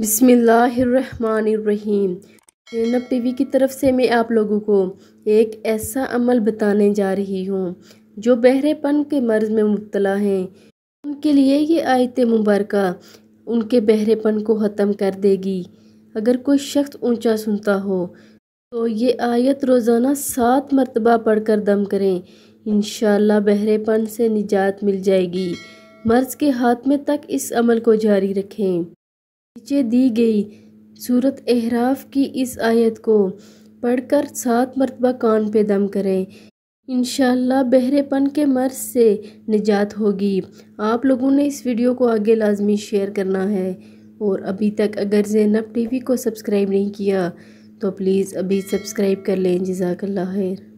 बिसमीम जैनब टीवी की तरफ से मैं आप लोगों को एक ऐसा अमल बताने जा रही हूँ जो बहरेपन के मर्ज़ में मुबतला हैं उनके लिए ये आयत मुबारक उनके बहरेपन को ख़त्म कर देगी अगर कोई शख्स ऊंचा सुनता हो तो ये आयत रोज़ाना सात मरतबा पढ़ कर दम करें इन बहरेपन से निजात मिल जाएगी मर्ज़ के हाथ में तक इस अमल को जारी रखें नीचे दी गई सूरत एहराफ की इस आयत को पढ़कर सात मरतबा कान पे दम करें इन बहरेपन के मर्ज से निजात होगी आप लोगों ने इस वीडियो को आगे लाजमी शेयर करना है और अभी तक अगर जैनब टीवी को सब्सक्राइब नहीं किया तो प्लीज़ अभी सब्सक्राइब कर लें जजाकल्ला खैर